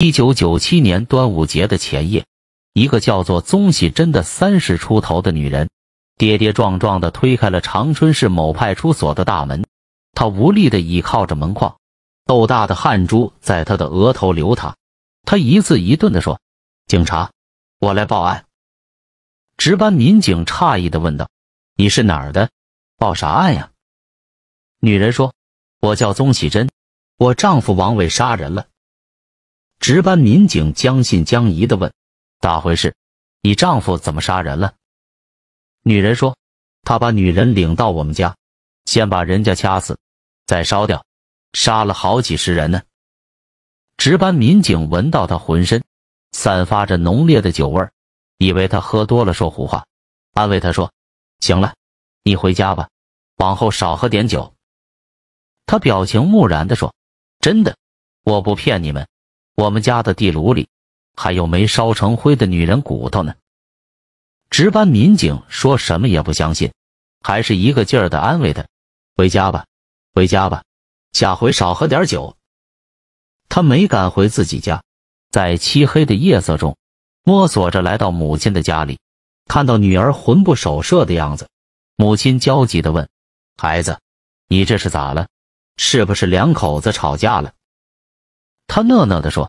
一九九七年端午节的前夜，一个叫做宗喜珍的三十出头的女人，跌跌撞撞地推开了长春市某派出所的大门。她无力地倚靠着门框，豆大的汗珠在她的额头流淌。她一字一顿地说：“警察，我来报案。”值班民警诧异的问道：“你是哪儿的？报啥案呀？”女人说：“我叫宗喜珍，我丈夫王伟杀人了。”值班民警将信将疑的问：“咋回事？你丈夫怎么杀人了？”女人说：“他把女人领到我们家，先把人家掐死，再烧掉，杀了好几十人呢。”值班民警闻到他浑身散发着浓烈的酒味，以为他喝多了说胡话，安慰他说：“行了，你回家吧，往后少喝点酒。”他表情木然的说：“真的，我不骗你们。”我们家的地炉里还有没烧成灰的女人骨头呢。值班民警说什么也不相信，还是一个劲儿的安慰他：“回家吧，回家吧，下回少喝点酒。”他没敢回自己家，在漆黑的夜色中摸索着来到母亲的家里，看到女儿魂不守舍的样子，母亲焦急的问：“孩子，你这是咋了？是不是两口子吵架了？”他讷讷地说。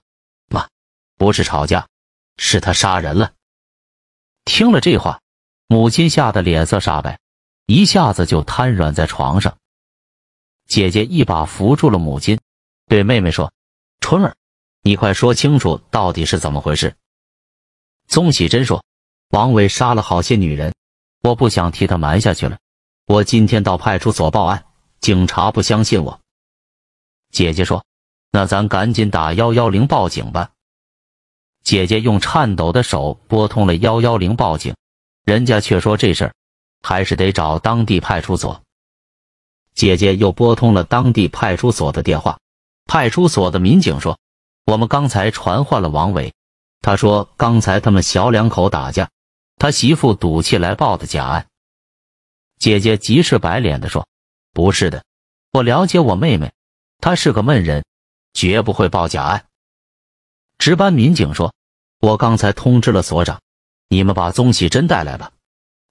不是吵架，是他杀人了。听了这话，母亲吓得脸色煞白，一下子就瘫软在床上。姐姐一把扶住了母亲，对妹妹说：“春儿，你快说清楚，到底是怎么回事？”宗喜珍说：“王伟杀了好些女人，我不想替他瞒下去了。我今天到派出所报案，警察不相信我。”姐姐说：“那咱赶紧打幺幺零报警吧。”姐姐用颤抖的手拨通了幺幺零报警，人家却说这事儿还是得找当地派出所。姐姐又拨通了当地派出所的电话，派出所的民警说：“我们刚才传唤了王伟，他说刚才他们小两口打架，他媳妇赌气来报的假案。”姐姐急赤白脸的说：“不是的，我了解我妹妹，她是个闷人，绝不会报假案。”值班民警说。我刚才通知了所长，你们把宗喜珍带来吧。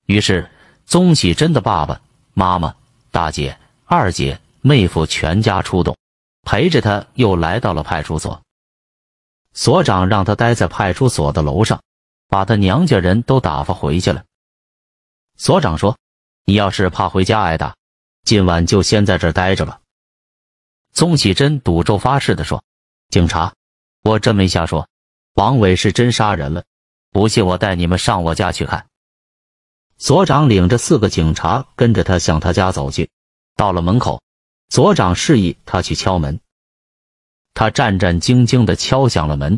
于是，宗喜珍的爸爸妈妈、大姐、二姐、妹夫全家出动，陪着他又来到了派出所。所长让他待在派出所的楼上，把他娘家人都打发回去了。所长说：“你要是怕回家挨打，今晚就先在这儿待着吧。”宗喜珍赌咒发誓地说：“警察，我真没瞎说。”王伟是真杀人了，不信我带你们上我家去看。所长领着四个警察跟着他向他家走去。到了门口，所长示意他去敲门。他战战兢兢地敲响了门。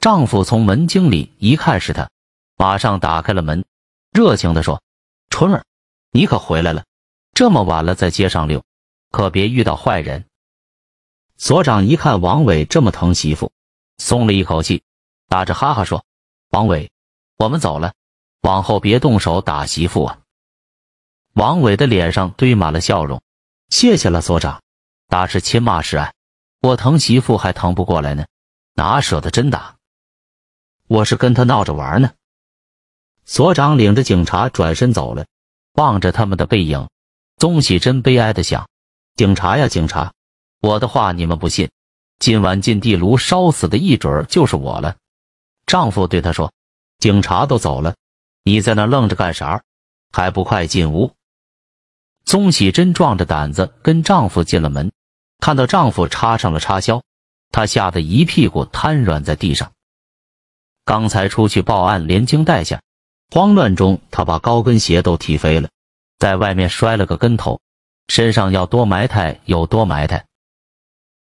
丈夫从门镜里一看是他，马上打开了门，热情地说：“春儿，你可回来了！这么晚了在街上溜，可别遇到坏人。”所长一看王伟这么疼媳妇，松了一口气。打着哈哈说：“王伟，我们走了，往后别动手打媳妇啊。”王伟的脸上堆满了笑容：“谢谢了，所长，打是亲，骂是爱，我疼媳妇还疼不过来呢，哪舍得真打？我是跟他闹着玩呢。”所长领着警察转身走了，望着他们的背影，宗喜真悲哀的想：“警察呀，警察，我的话你们不信，今晚进地炉烧死的一准就是我了。”丈夫对她说：“警察都走了，你在那愣着干啥？还不快进屋！”宗喜珍壮着胆子跟丈夫进了门，看到丈夫插上了插销，她吓得一屁股瘫软在地上。刚才出去报案，连惊带吓，慌乱中她把高跟鞋都踢飞了，在外面摔了个跟头，身上要多埋汰有多埋汰。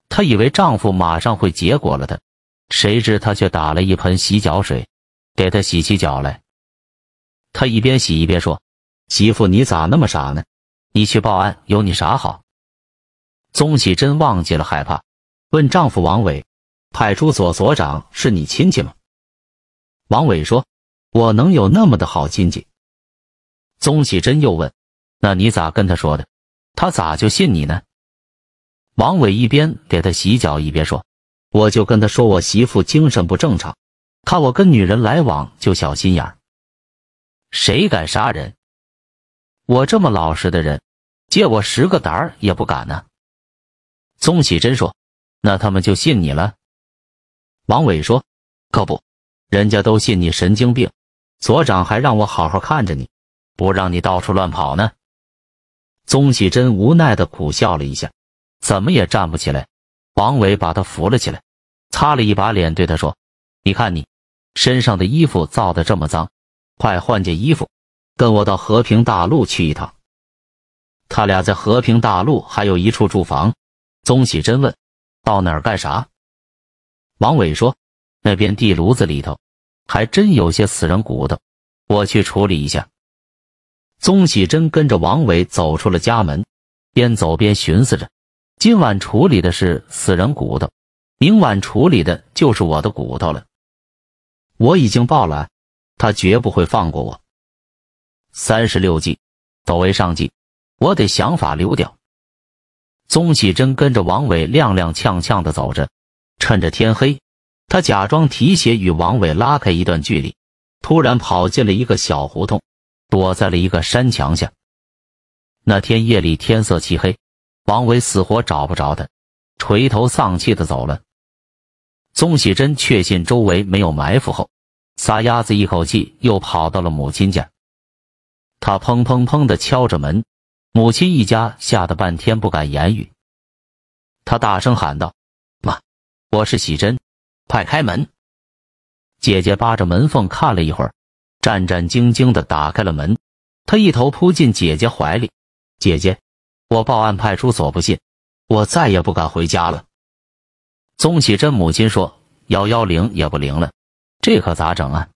她以为丈夫马上会结果了她。谁知他却打了一盆洗脚水，给他洗起脚来。他一边洗一边说：“媳妇，你咋那么傻呢？你去报案有你啥好？”宗喜珍忘记了害怕，问丈夫王伟：“派出所所长是你亲戚吗？”王伟说：“我能有那么的好亲戚？”宗喜珍又问：“那你咋跟他说的？他咋就信你呢？”王伟一边给他洗脚一边说。我就跟他说我媳妇精神不正常，看我跟女人来往就小心眼儿。谁敢杀人？我这么老实的人，借我十个胆儿也不敢呢。宗喜珍说：“那他们就信你了。”王伟说：“可不，人家都信你神经病。所长还让我好好看着你，不让你到处乱跑呢。”宗喜珍无奈的苦笑了一下，怎么也站不起来。王伟把他扶了起来，擦了一把脸，对他说：“你看你身上的衣服造的这么脏，快换件衣服，跟我到和平大陆去一趟。”他俩在和平大陆还有一处住房。宗喜真问：“到哪儿干啥？”王伟说：“那边地炉子里头还真有些死人骨头，我去处理一下。”宗喜真跟着王伟走出了家门，边走边寻思着。今晚处理的是死人骨头，明晚处理的就是我的骨头了。我已经报了案，他绝不会放过我。三十六计，走为上计，我得想法溜掉。宗喜珍跟着王伟踉踉跄跄的走着，趁着天黑，他假装提鞋，与王伟拉开一段距离，突然跑进了一个小胡同，躲在了一个山墙下。那天夜里天色漆黑。王维死活找不着他，垂头丧气的走了。宗喜珍确信周围没有埋伏后，撒丫子一口气又跑到了母亲家。他砰砰砰的敲着门，母亲一家吓得半天不敢言语。他大声喊道：“妈，我是喜珍，快开门！”姐姐扒着门缝看了一会儿，战战兢兢的打开了门。他一头扑进姐姐怀里，姐姐。我报案，派出所不信，我再也不敢回家了。宗喜珍母亲说：“幺幺零也不灵了，这可咋整啊？”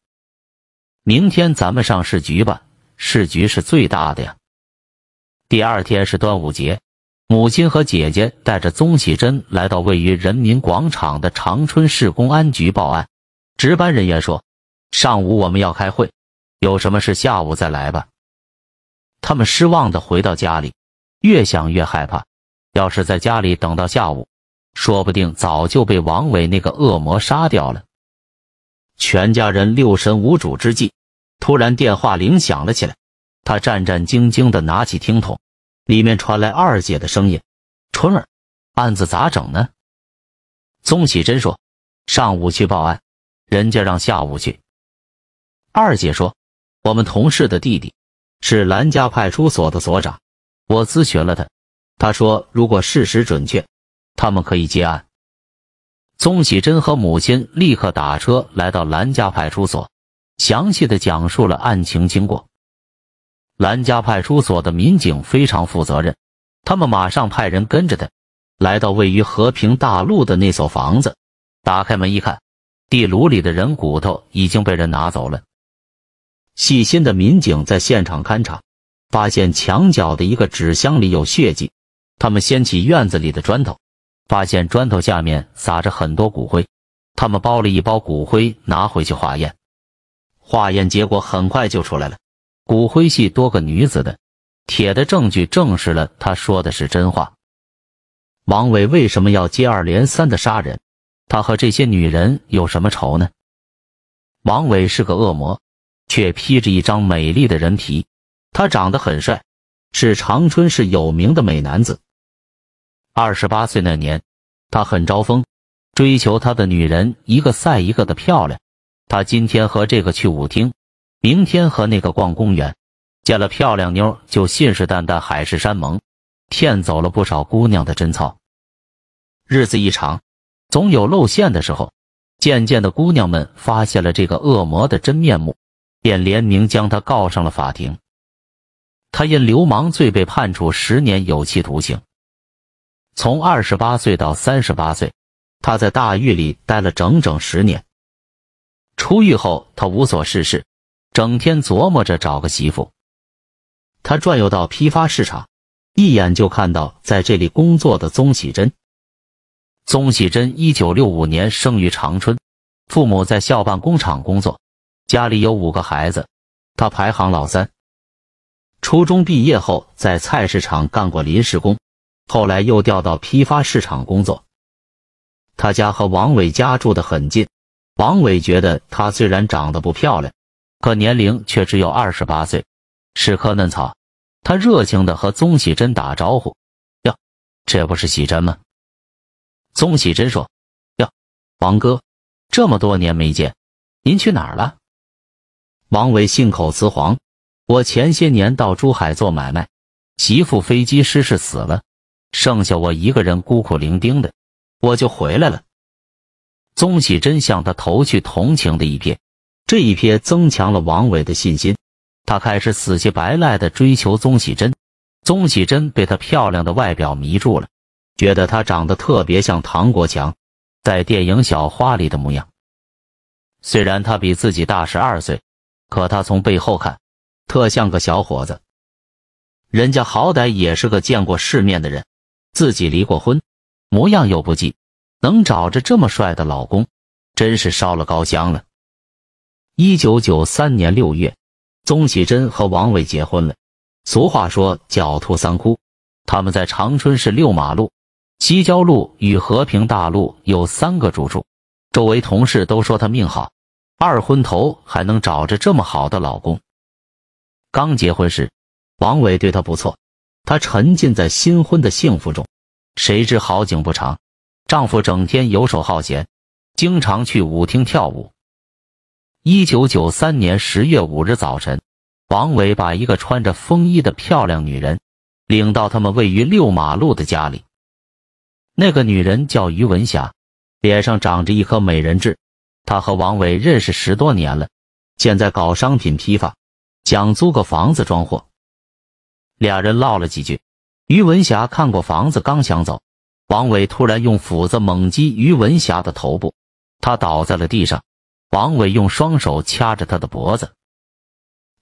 明天咱们上市局吧，市局是最大的呀。第二天是端午节，母亲和姐姐带着宗喜珍来到位于人民广场的长春市公安局报案。值班人员说：“上午我们要开会，有什么事下午再来吧。”他们失望的回到家里。越想越害怕，要是在家里等到下午，说不定早就被王伟那个恶魔杀掉了。全家人六神无主之际，突然电话铃响了起来。他战战兢兢地拿起听筒，里面传来二姐的声音：“春儿，案子咋整呢？”宗喜珍说：“上午去报案，人家让下午去。”二姐说：“我们同事的弟弟是兰家派出所的所长。”我咨询了他，他说如果事实准确，他们可以结案。宗喜珍和母亲立刻打车来到兰家派出所，详细的讲述了案情经过。兰家派出所的民警非常负责任，他们马上派人跟着他，来到位于和平大路的那所房子，打开门一看，地炉里的人骨头已经被人拿走了。细心的民警在现场勘查。发现墙角的一个纸箱里有血迹，他们掀起院子里的砖头，发现砖头下面撒着很多骨灰，他们包了一包骨灰拿回去化验，化验结果很快就出来了，骨灰系多个女子的，铁的证据证实了他说的是真话。王伟为什么要接二连三的杀人？他和这些女人有什么仇呢？王伟是个恶魔，却披着一张美丽的人皮。他长得很帅，是长春市有名的美男子。二十八岁那年，他很招风，追求他的女人一个赛一个的漂亮。他今天和这个去舞厅，明天和那个逛公园，见了漂亮妞就信誓旦旦、海誓山盟，骗走了不少姑娘的贞操。日子一长，总有露馅的时候。渐渐的，姑娘们发现了这个恶魔的真面目，便联名将他告上了法庭。他因流氓罪被判处十年有期徒刑。从二十八岁到三十八岁，他在大狱里待了整整十年。出狱后，他无所事事，整天琢磨着找个媳妇。他转悠到批发市场，一眼就看到在这里工作的宗喜珍。宗喜珍一九六五年生于长春，父母在校办工厂工作，家里有五个孩子，他排行老三。初中毕业后，在菜市场干过临时工，后来又调到批发市场工作。他家和王伟家住得很近。王伟觉得他虽然长得不漂亮，可年龄却只有二十八岁，是棵嫩草。他热情的和宗喜珍打招呼：“哟，这不是喜珍吗？”宗喜珍说：“哟，王哥，这么多年没见，您去哪儿了？”王伟信口雌黄。我前些年到珠海做买卖，媳妇飞机失事死了，剩下我一个人孤苦伶仃的，我就回来了。宗喜真向他投去同情的一瞥，这一瞥增强了王伟的信心，他开始死乞白赖的追求宗喜真。宗喜真被他漂亮的外表迷住了，觉得他长得特别像唐国强在电影《小花》里的模样。虽然他比自己大十二岁，可他从背后看。特像个小伙子，人家好歹也是个见过世面的人，自己离过婚，模样又不济，能找着这么帅的老公，真是烧了高香了。一九九三年六月，宗喜珍和王伟结婚了。俗话说“狡兔三窟”，他们在长春市六马路、西郊路与和平大路有三个住处，周围同事都说他命好，二婚头还能找着这么好的老公。刚结婚时，王伟对她不错，她沉浸在新婚的幸福中。谁知好景不长，丈夫整天游手好闲，经常去舞厅跳舞。一九九三年十月五日早晨，王伟把一个穿着风衣的漂亮女人领到他们位于六马路的家里。那个女人叫于文霞，脸上长着一颗美人痣。她和王伟认识十多年了，现在搞商品批发。想租个房子装货，俩人唠了几句。于文霞看过房子，刚想走，王伟突然用斧子猛击于文霞的头部，他倒在了地上。王伟用双手掐着他的脖子，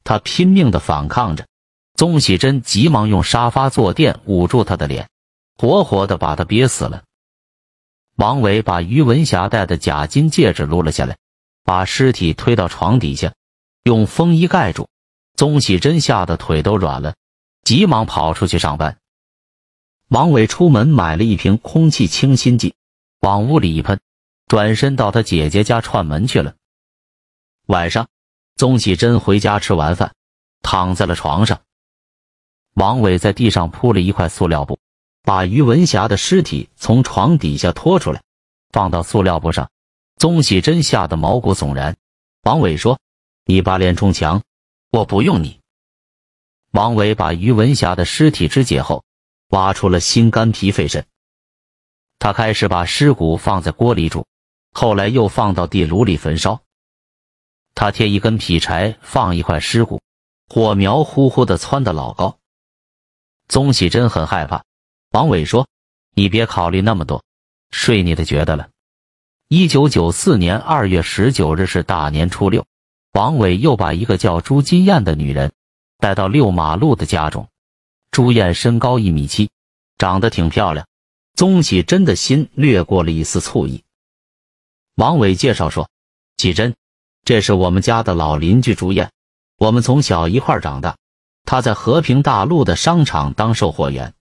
他拼命的反抗着。宗喜珍急忙用沙发坐垫捂住他的脸，活活的把他憋死了。王伟把于文霞戴的假金戒指撸了下来，把尸体推到床底下，用风衣盖住。宗喜珍吓得腿都软了，急忙跑出去上班。王伟出门买了一瓶空气清新剂，往屋里一喷，转身到他姐姐家串门去了。晚上，宗喜珍回家吃完饭，躺在了床上。王伟在地上铺了一块塑料布，把于文霞的尸体从床底下拖出来，放到塑料布上。宗喜珍吓得毛骨悚然。王伟说：“你把脸冲墙。”我不用你。王伟把于文霞的尸体肢解后，挖出了心、肝、脾、肺、肾。他开始把尸骨放在锅里煮，后来又放到地炉里焚烧。他贴一根劈柴，放一块尸骨，火苗呼呼的窜得老高。宗喜珍很害怕。王伟说：“你别考虑那么多，睡你的觉得了。”一九九四年二月十九日是大年初六。王伟又把一个叫朱金燕的女人带到六马路的家中。朱燕身高一米七，长得挺漂亮。宗喜真的心掠过了一丝醋意。王伟介绍说：“启真，这是我们家的老邻居朱燕，我们从小一块长大。她在和平大陆的商场当售货员。”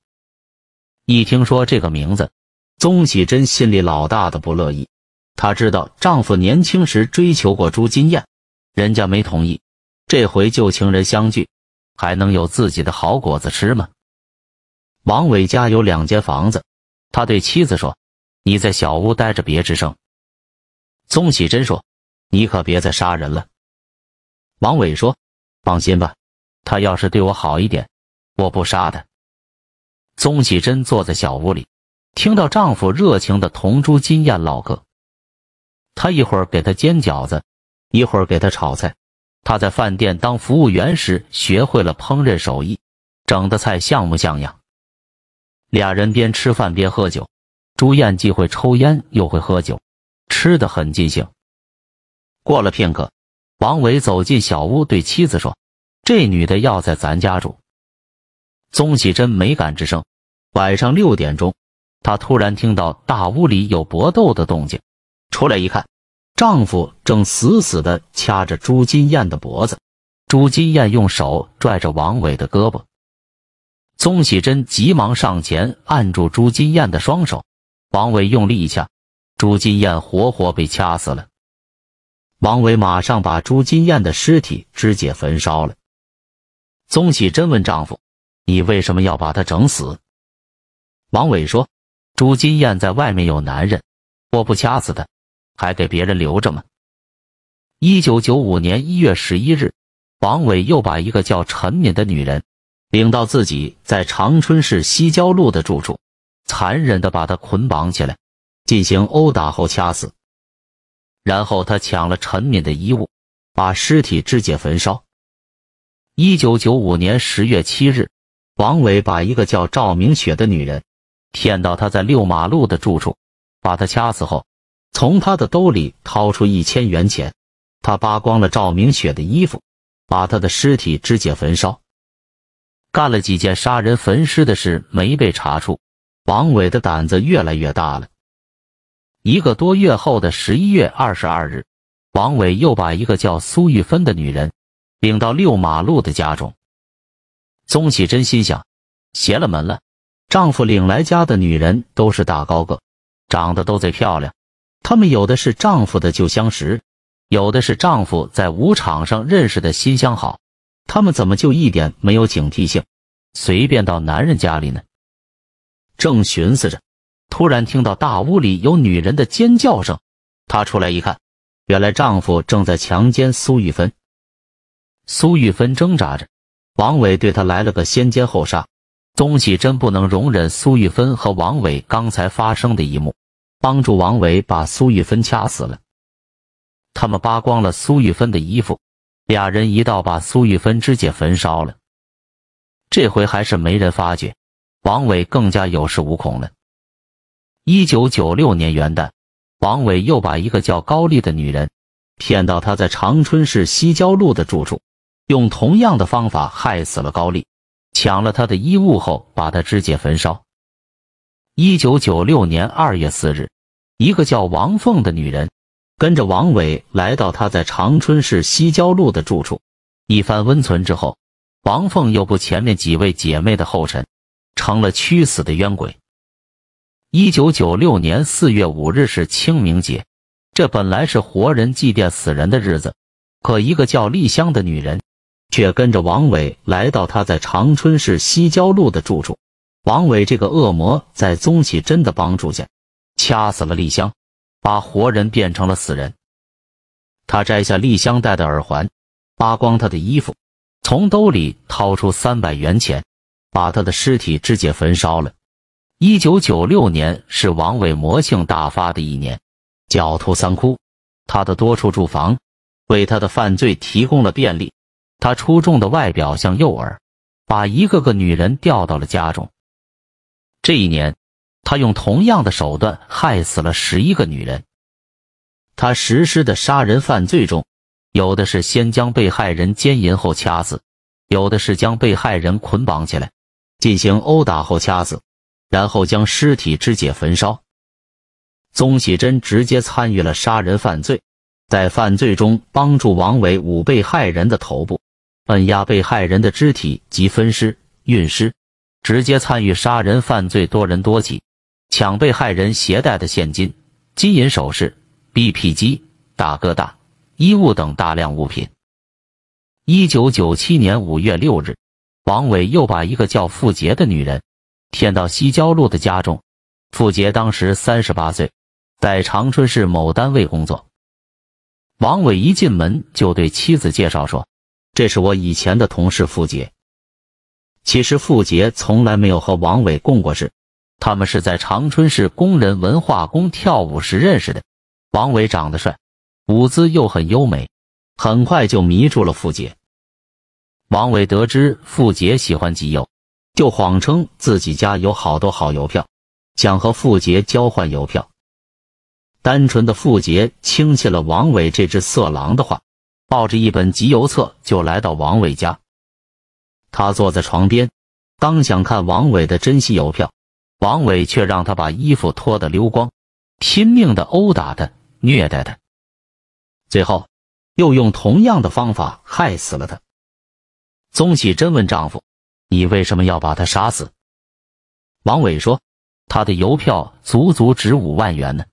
一听说这个名字，宗喜真心里老大的不乐意。她知道丈夫年轻时追求过朱金燕。人家没同意，这回旧情人相聚，还能有自己的好果子吃吗？王伟家有两间房子，他对妻子说：“你在小屋待着，别吱声。”宗喜珍说：“你可别再杀人了。”王伟说：“放心吧，他要是对我好一点，我不杀他。”宗喜珍坐在小屋里，听到丈夫热情的同珠金燕唠嗑，他一会儿给他煎饺子。一会儿给他炒菜。他在饭店当服务员时学会了烹饪手艺，整的菜像模像样？俩人边吃饭边喝酒。朱燕既会抽烟又会喝酒，吃的很尽兴。过了片刻，王伟走进小屋，对妻子说：“这女的要在咱家住。”宗喜珍没敢吱声。晚上六点钟，他突然听到大屋里有搏斗的动静，出来一看。丈夫正死死地掐着朱金燕的脖子，朱金燕用手拽着王伟的胳膊，宗喜珍急忙上前按住朱金燕的双手。王伟用力一掐，朱金燕活活被掐死了。王伟马上把朱金燕的尸体肢解焚烧了。宗喜珍问丈夫：“你为什么要把她整死？”王伟说：“朱金燕在外面有男人，我不掐死她。”还给别人留着吗？一九九五年一月十一日，王伟又把一个叫陈敏的女人领到自己在长春市西郊路的住处，残忍的把她捆绑起来，进行殴打后掐死，然后他抢了陈敏的衣物，把尸体肢解焚烧。一九九五年十月七日，王伟把一个叫赵明雪的女人骗到他在六马路的住处，把她掐死后。从他的兜里掏出一千元钱，他扒光了赵明雪的衣服，把她的尸体肢解焚烧。干了几件杀人焚尸的事，没被查出。王伟的胆子越来越大了。一个多月后的十一月二十二日，王伟又把一个叫苏玉芬的女人领到六马路的家中。宗启真心想，邪了门了！丈夫领来家的女人都是大高个，长得都贼漂亮。他们有的是丈夫的旧相识，有的是丈夫在舞场上认识的新相好，他们怎么就一点没有警惕性，随便到男人家里呢？正寻思着，突然听到大屋里有女人的尖叫声，她出来一看，原来丈夫正在强奸苏玉芬。苏玉芬挣扎着，王伟对她来了个先奸后杀。宗喜真不能容忍苏玉芬和王伟刚才发生的一幕。帮助王伟把苏玉芬掐死了，他们扒光了苏玉芬的衣服，俩人一道把苏玉芬肢解焚烧了。这回还是没人发觉，王伟更加有恃无恐了。一九九六年元旦，王伟又把一个叫高丽的女人骗到他在长春市西郊路的住处，用同样的方法害死了高丽，抢了她的衣物后，把她肢解焚烧。一九九六年二月四日。一个叫王凤的女人，跟着王伟来到他在长春市西郊路的住处，一番温存之后，王凤又步前面几位姐妹的后尘，成了屈死的冤鬼。一九九六年四月五日是清明节，这本来是活人祭奠死人的日子，可一个叫丽香的女人，却跟着王伟来到他在长春市西郊路的住处。王伟这个恶魔，在宗启真的帮助下。掐死了丽香，把活人变成了死人。他摘下丽香戴的耳环，扒光她的衣服，从兜里掏出三百元钱，把她的尸体肢解焚烧了。一九九六年是王伟魔性大发的一年，狡兔三窟，他的多处住房为他的犯罪提供了便利。他出众的外表像诱饵，把一个个女人钓到了家中。这一年。他用同样的手段害死了十一个女人。他实施的杀人犯罪中，有的是先将被害人奸淫后掐死，有的是将被害人捆绑起来进行殴打后掐死，然后将尸体肢解焚烧。宗喜珍直接参与了杀人犯罪，在犯罪中帮助王伟捂被害人的头部，摁压被害人的肢体及分尸、运尸，直接参与杀人犯罪多人多起。抢被害人携带的现金、金银首饰、BP 机、大哥大、衣物等大量物品。一九九七年五月六日，王伟又把一个叫付杰的女人骗到西郊路的家中。付杰当时三十八岁，在长春市某单位工作。王伟一进门就对妻子介绍说：“这是我以前的同事付杰。”其实，付杰从来没有和王伟共过事。他们是在长春市工人文化宫跳舞时认识的。王伟长得帅，舞姿又很优美，很快就迷住了付杰。王伟得知付杰喜欢集邮，就谎称自己家有好多好邮票，想和付杰交换邮票。单纯的付杰轻信了王伟这只色狼的话，抱着一本集邮册就来到王伟家。他坐在床边，刚想看王伟的珍稀邮票。王伟却让他把衣服脱得溜光，拼命的殴打他、虐待他，最后又用同样的方法害死了他。宗喜真问丈夫：“你为什么要把他杀死？”王伟说：“他的邮票足足值五万元呢。”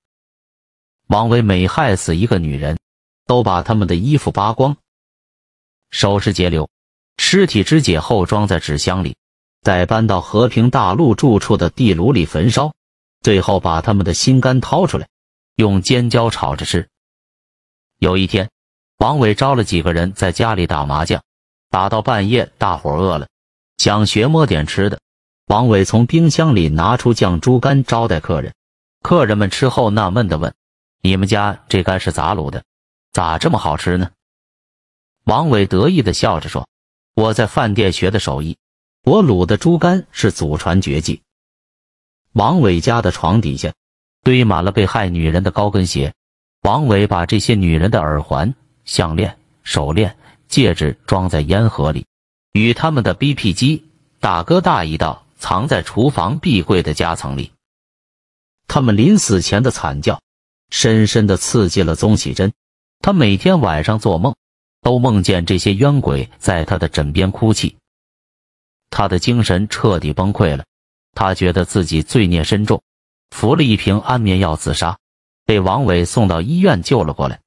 王伟每害死一个女人，都把他们的衣服扒光，首饰截留，尸体肢解后装在纸箱里。再搬到和平大陆住处的地炉里焚烧，最后把他们的心肝掏出来，用尖椒炒着吃。有一天，王伟招了几个人在家里打麻将，打到半夜，大伙儿饿了，想学摸点吃的。王伟从冰箱里拿出酱猪肝招待客人，客人们吃后纳闷地问：“你们家这肝是咋卤的？咋这么好吃呢？”王伟得意地笑着说：“我在饭店学的手艺。”我卤的猪肝是祖传绝技。王伟家的床底下堆满了被害女人的高跟鞋，王伟把这些女人的耳环、项链、手链、戒指装在烟盒里，与他们的 BP 机、大哥大一道藏在厨房壁柜的夹层里。他们临死前的惨叫，深深的刺激了宗喜珍。他每天晚上做梦，都梦见这些冤鬼在他的枕边哭泣。他的精神彻底崩溃了，他觉得自己罪孽深重，服了一瓶安眠药自杀，被王伟送到医院救了过来。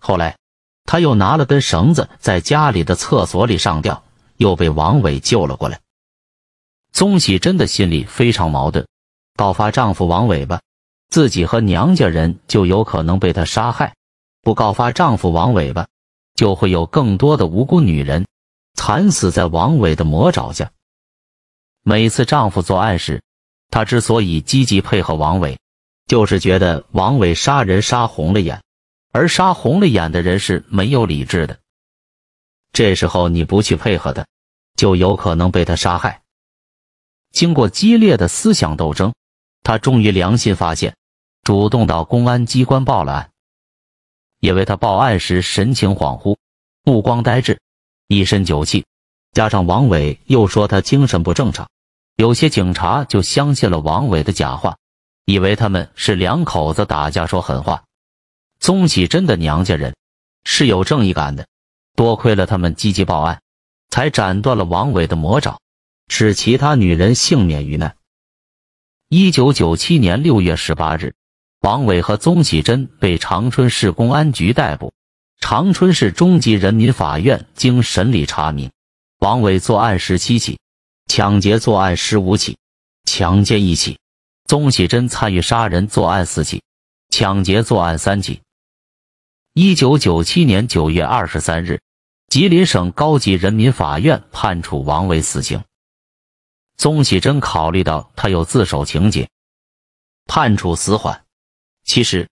后来，他又拿了根绳子，在家里的厕所里上吊，又被王伟救了过来。宗喜真的心里非常矛盾：告发丈夫王伟吧，自己和娘家人就有可能被他杀害；不告发丈夫王伟吧，就会有更多的无辜女人。惨死在王伟的魔爪下。每次丈夫作案时，她之所以积极配合王伟，就是觉得王伟杀人杀红了眼，而杀红了眼的人是没有理智的。这时候你不去配合他，就有可能被他杀害。经过激烈的思想斗争，他终于良心发现，主动到公安机关报了案。因为她报案时神情恍惚，目光呆滞。一身酒气，加上王伟又说他精神不正常，有些警察就相信了王伟的假话，以为他们是两口子打架说狠话。宗喜真的娘家人是有正义感的，多亏了他们积极报案，才斩断了王伟的魔爪，使其他女人幸免于难。一九九七年六月十八日，王伟和宗喜真被长春市公安局逮捕。长春市中级人民法院经审理查明，王伟作案十七起，抢劫作案十五起，强奸一起。宗喜珍参与杀人作案四起，抢劫作案三起。一九九七年九月二十三日，吉林省高级人民法院判处王伟死刑，宗喜珍考虑到他有自首情节，判处死缓。其实。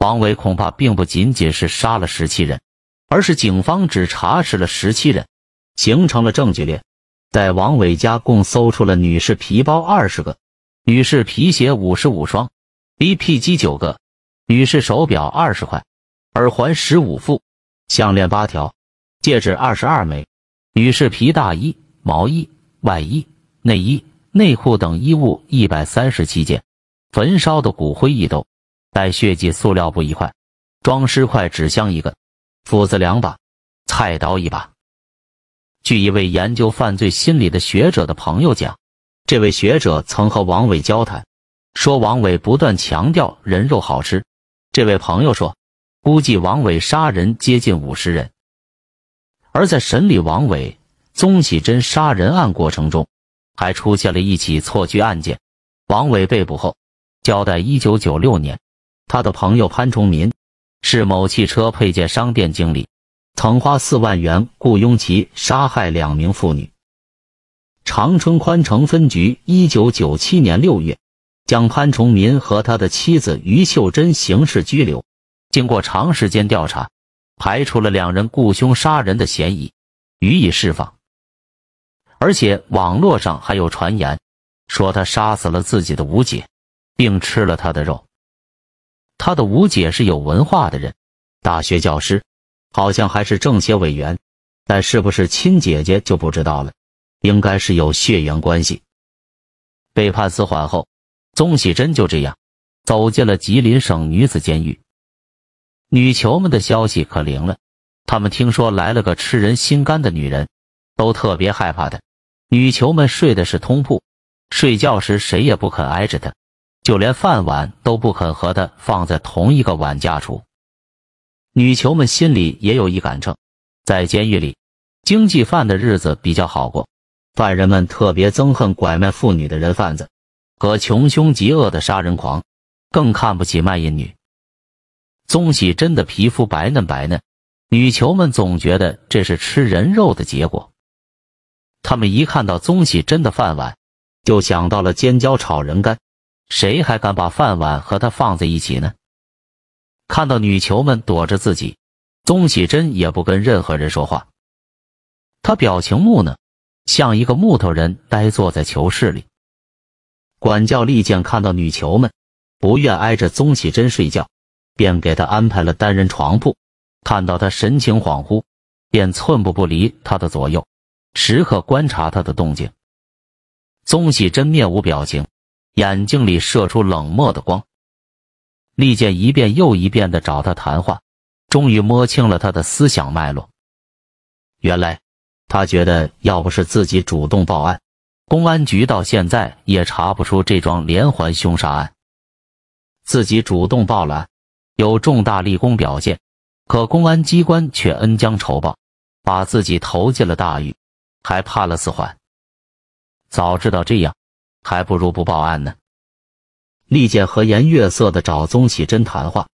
王伟恐怕并不仅仅是杀了十七人，而是警方只查实了十七人，形成了证据链。在王伟家共搜出了女士皮包二十个，女士皮鞋五十五双，B P 机九个，女士手表二十块，耳环十五副，项链八条，戒指二十二枚，女士皮大衣、毛衣、外衣、内衣、内裤等衣物一百三十七件，焚烧的骨灰一兜。带血迹塑料布一块，装尸块纸箱一个，斧子两把，菜刀一把。据一位研究犯罪心理的学者的朋友讲，这位学者曾和王伟交谈，说王伟不断强调人肉好吃。这位朋友说，估计王伟杀人接近五十人。而在审理王伟、宗喜珍杀人案过程中，还出现了一起错据案件。王伟被捕后交代，一九九六年。他的朋友潘崇民是某汽车配件商店经理，曾花四万元雇佣其杀害两名妇女。长春宽城分局一九九七年六月将潘崇民和他的妻子于秀珍刑事拘留，经过长时间调查，排除了两人雇凶杀人的嫌疑，予以释放。而且网络上还有传言说他杀死了自己的五姐，并吃了他的肉。她的五姐是有文化的人，大学教师，好像还是政协委员，但是不是亲姐姐就不知道了，应该是有血缘关系。被判死缓后，宗喜珍就这样走进了吉林省女子监狱。女囚们的消息可灵了，他们听说来了个吃人心肝的女人，都特别害怕她。女囚们睡的是通铺，睡觉时谁也不肯挨着她。就连饭碗都不肯和他放在同一个碗架处。女囚们心里也有一杆秤，在监狱里，经济犯的日子比较好过，犯人们特别憎恨拐卖妇女的人贩子和穷凶极恶的杀人狂，更看不起卖淫女。宗喜真的皮肤白嫩白嫩，女囚们总觉得这是吃人肉的结果。他们一看到宗喜真的饭碗，就想到了尖椒炒人干。谁还敢把饭碗和他放在一起呢？看到女囚们躲着自己，宗喜珍也不跟任何人说话。他表情木讷，像一个木头人，呆坐在囚室里。管教利剑看到女囚们不愿挨着宗喜珍睡觉，便给她安排了单人床铺。看到她神情恍惚，便寸步不离她的左右，时刻观察她的动静。宗喜珍面无表情。眼睛里射出冷漠的光。利剑一遍又一遍地找他谈话，终于摸清了他的思想脉络。原来，他觉得要不是自己主动报案，公安局到现在也查不出这桩连环凶杀案。自己主动报了案，有重大立功表现，可公安机关却恩将仇报，把自己投进了大狱，还判了死缓。早知道这样。还不如不报案呢。利剑和颜悦色的找宗喜珍谈话，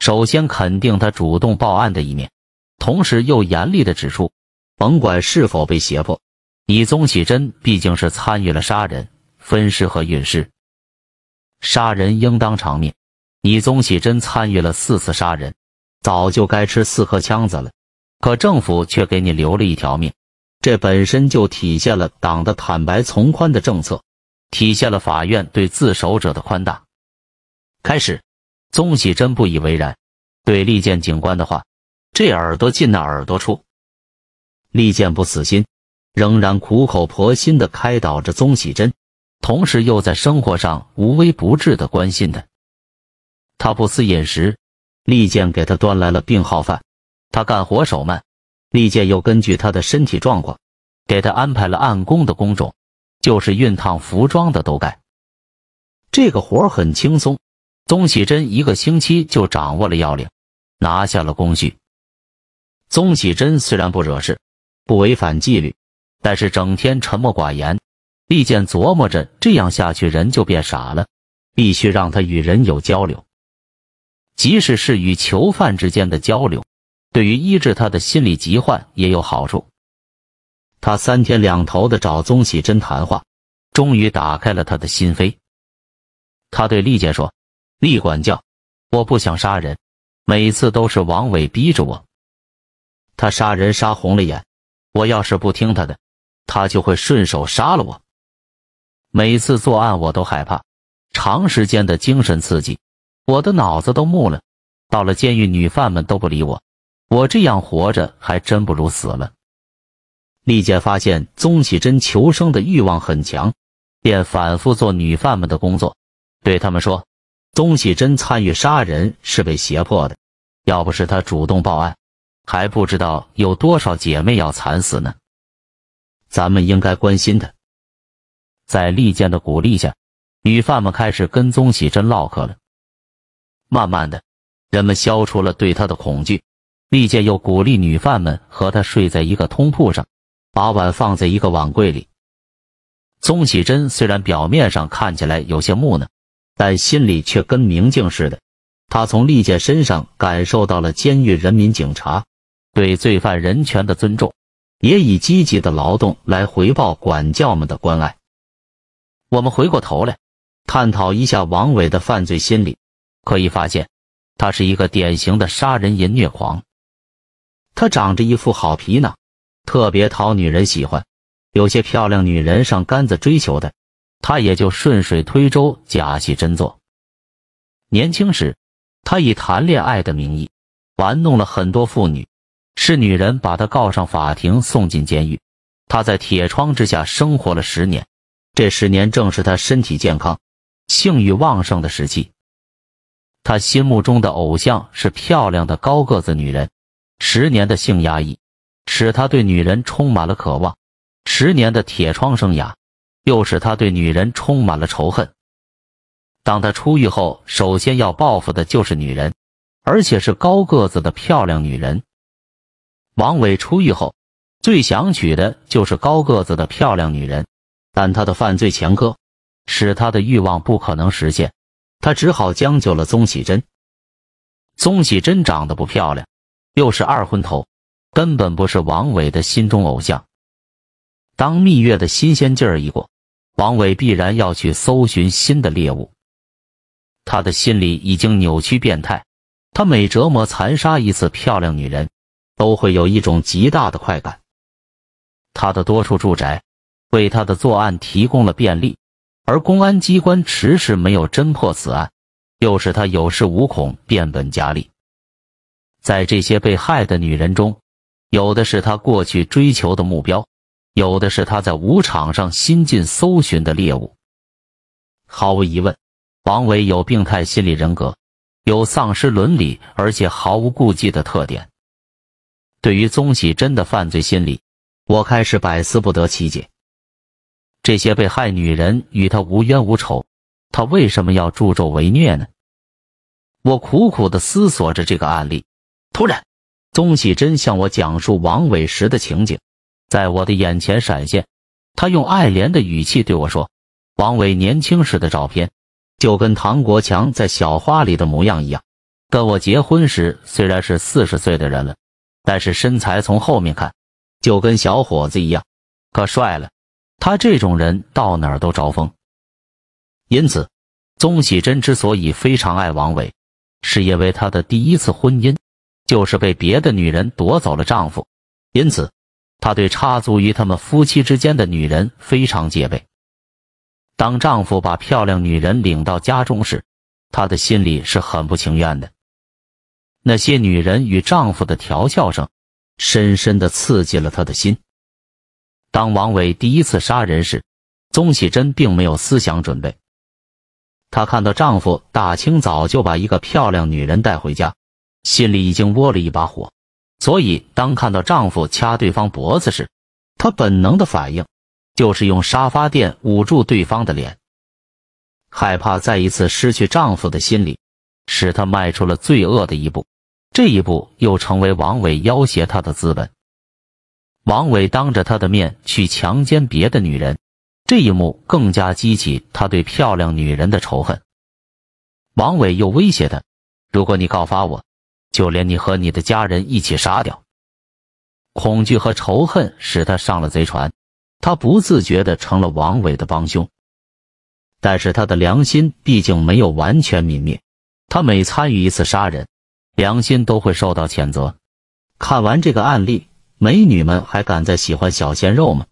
首先肯定他主动报案的一面，同时又严厉的指出：甭管是否被胁迫，你宗喜珍毕竟是参与了杀人、分尸和运尸，杀人应当偿命。你宗喜珍参与了四次杀人，早就该吃四颗枪子了。可政府却给你留了一条命，这本身就体现了党的坦白从宽的政策。体现了法院对自首者的宽大。开始，宗喜珍不以为然，对利剑警官的话，这耳朵进那耳朵出。利剑不死心，仍然苦口婆心地开导着宗喜珍，同时又在生活上无微不至地关心他。他不思饮食，利剑给他端来了病号饭。他干活手慢，利剑又根据他的身体状况，给他安排了暗工的工种。就是熨烫服装的都干，这个活很轻松。宗喜珍一个星期就掌握了要领，拿下了工序。宗喜珍虽然不惹事，不违反纪律，但是整天沉默寡言。利剑琢磨着，这样下去人就变傻了，必须让他与人有交流，即使是与囚犯之间的交流，对于医治他的心理疾患也有好处。他三天两头的找宗喜珍谈话，终于打开了他的心扉。他对丽姐说：“丽管教，我不想杀人，每次都是王伟逼着我。他杀人杀红了眼，我要是不听他的，他就会顺手杀了我。每次作案我都害怕，长时间的精神刺激，我的脑子都木了。到了监狱，女犯们都不理我，我这样活着还真不如死了。”利剑发现宗喜珍求生的欲望很强，便反复做女犯们的工作，对他们说：“宗喜珍参与杀人是被胁迫的，要不是她主动报案，还不知道有多少姐妹要惨死呢。咱们应该关心她。”在利剑的鼓励下，女犯们开始跟宗喜珍唠嗑了。慢慢的，人们消除了对她的恐惧。利剑又鼓励女犯们和她睡在一个通铺上。把碗放在一个碗柜里。宗喜珍虽然表面上看起来有些木讷，但心里却跟明镜似的。他从丽姐身上感受到了监狱人民警察对罪犯人权的尊重，也以积极的劳动来回报管教们的关爱。我们回过头来探讨一下王伟的犯罪心理，可以发现，他是一个典型的杀人淫虐狂。他长着一副好皮囊。特别讨女人喜欢，有些漂亮女人上杆子追求的，他也就顺水推舟，假戏真做。年轻时，他以谈恋爱的名义玩弄了很多妇女，是女人把他告上法庭，送进监狱。他在铁窗之下生活了十年，这十年正是他身体健康、性欲旺盛的时期。他心目中的偶像是漂亮的高个子女人。十年的性压抑。使他对女人充满了渴望，十年的铁窗生涯又使他对女人充满了仇恨。当他出狱后，首先要报复的就是女人，而且是高个子的漂亮女人。王伟出狱后最想娶的就是高个子的漂亮女人，但他的犯罪前科使他的欲望不可能实现，他只好将就了宗喜珍。宗喜珍长得不漂亮，又是二婚头。根本不是王伟的心中偶像。当蜜月的新鲜劲儿一过，王伟必然要去搜寻新的猎物。他的心里已经扭曲变态，他每折磨残杀一次漂亮女人，都会有一种极大的快感。他的多处住宅为他的作案提供了便利，而公安机关迟迟没有侦破此案，又使他有恃无恐，变本加厉。在这些被害的女人中，有的是他过去追求的目标，有的是他在舞场上新近搜寻的猎物。毫无疑问，王伟有病态心理人格，有丧失伦理而且毫无顾忌的特点。对于宗喜真的犯罪心理，我开始百思不得其解。这些被害女人与他无冤无仇，他为什么要助纣为虐呢？我苦苦地思索着这个案例，突然。宗喜珍向我讲述王伟时的情景，在我的眼前闪现。他用爱怜的语气对我说：“王伟年轻时的照片，就跟唐国强在《小花》里的模样一样。跟我结婚时，虽然是四十岁的人了，但是身材从后面看，就跟小伙子一样，可帅了。他这种人到哪儿都招风。因此，宗喜珍之所以非常爱王伟，是因为他的第一次婚姻。”就是被别的女人夺走了丈夫，因此她对插足于他们夫妻之间的女人非常戒备。当丈夫把漂亮女人领到家中时，她的心里是很不情愿的。那些女人与丈夫的调笑声，深深的刺激了她的心。当王伟第一次杀人时，宗喜珍并没有思想准备。她看到丈夫大清早就把一个漂亮女人带回家。心里已经窝了一把火，所以当看到丈夫掐对方脖子时，她本能的反应就是用沙发垫捂住对方的脸，害怕再一次失去丈夫的心理，使她迈出了罪恶的一步。这一步又成为王伟要挟她的资本。王伟当着她的面去强奸别的女人，这一幕更加激起她对漂亮女人的仇恨。王伟又威胁她：“如果你告发我。”就连你和你的家人一起杀掉，恐惧和仇恨使他上了贼船，他不自觉地成了王伟的帮凶。但是他的良心毕竟没有完全泯灭，他每参与一次杀人，良心都会受到谴责。看完这个案例，美女们还敢再喜欢小鲜肉吗？